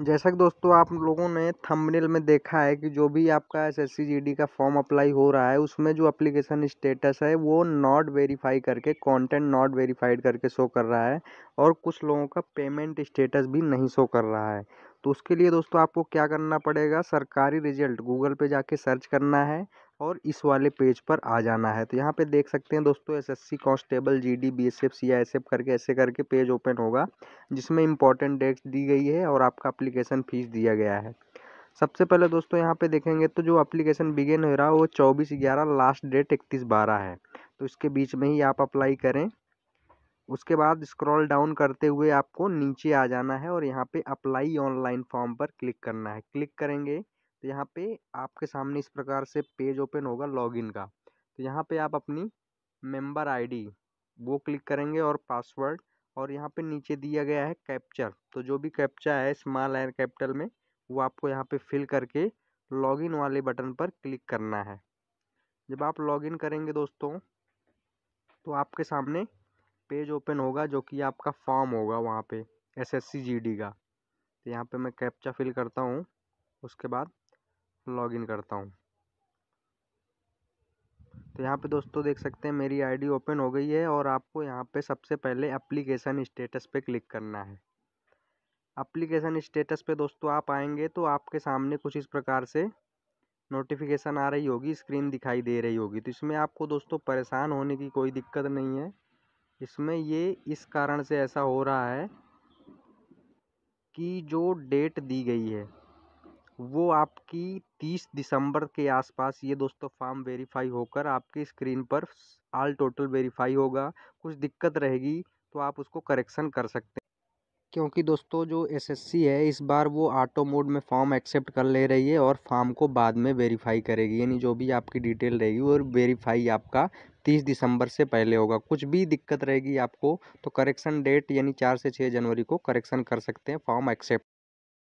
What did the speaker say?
जैसा कि दोस्तों आप लोगों ने थंबनेल में देखा है कि जो भी आपका एस एस का फॉर्म अप्लाई हो रहा है उसमें जो एप्लीकेशन स्टेटस है वो नॉट वेरीफाई करके कंटेंट नॉट वेरीफाइड करके शो कर रहा है और कुछ लोगों का पेमेंट स्टेटस भी नहीं शो कर रहा है तो उसके लिए दोस्तों आपको क्या करना पड़ेगा सरकारी रिजल्ट गूगल पर जाके सर्च करना है और इस वाले पेज पर आ जाना है तो यहाँ पे देख सकते हैं दोस्तों SSC constable GD BSF CISF करके ऐसे करके पेज ओपन होगा जिसमें इंपॉर्टेंट डेट्स दी गई है और आपका अप्लीकेशन फ़ीस दिया गया है सबसे पहले दोस्तों यहाँ पे देखेंगे तो जो अप्लीकेशन बिगेन हो रहा है वो चौबीस ग्यारह लास्ट डेट इकतीस बारह है तो इसके बीच में ही आप अप्लाई करें उसके बाद स्क्रॉल डाउन करते हुए आपको नीचे आ जाना है और यहाँ पे अप्लाई ऑनलाइन फॉर्म पर क्लिक करना है क्लिक करेंगे तो यहाँ पे आपके सामने इस प्रकार से पेज ओपन होगा लॉगिन का तो यहाँ पे आप अपनी मेंबर आईडी वो क्लिक करेंगे और पासवर्ड और यहाँ पे नीचे दिया गया है कैप्चर तो जो भी कैप्चा है स्मॉल एंड कैपिटल में वो आपको यहाँ पे फिल करके लॉगिन वाले बटन पर क्लिक करना है जब आप लॉगिन करेंगे दोस्तों तो आपके सामने पेज ओपन होगा जो कि आपका फॉर्म होगा वहाँ सी जी डी का तो यहाँ पर मैं कैप्चा फिल करता हूँ उसके बाद लॉगिन करता हूँ तो यहाँ पे दोस्तों देख सकते हैं मेरी आईडी ओपन हो गई है और आपको यहाँ पे सबसे पहले एप्लीकेशन स्टेटस पे क्लिक करना है एप्लीकेशन स्टेटस पे दोस्तों आप आएंगे तो आपके सामने कुछ इस प्रकार से नोटिफिकेशन आ रही होगी स्क्रीन दिखाई दे रही होगी तो इसमें आपको दोस्तों परेशान होने की कोई दिक्कत नहीं है इसमें ये इस कारण से ऐसा हो रहा है कि जो डेट दी गई है वो आपकी तीस दिसंबर के आसपास ये दोस्तों फॉर्म वेरीफाई होकर आपकी स्क्रीन पर ऑल टोटल वेरीफाई होगा कुछ दिक्कत रहेगी तो आप उसको करेक्शन कर सकते हैं क्योंकि दोस्तों जो एसएससी है इस बार वो ऑटो मोड में फॉर्म एक्सेप्ट कर ले रही है और फॉर्म को बाद में वेरीफाई करेगी यानी जो भी आपकी डिटेल रहेगी और वेरीफाई आपका तीस दिसंबर से पहले होगा कुछ भी दिक्कत रहेगी आपको तो करेक्शन डेट यानी चार से छः जनवरी को करेक्शन कर सकते हैं फॉर्म एक्सेप्ट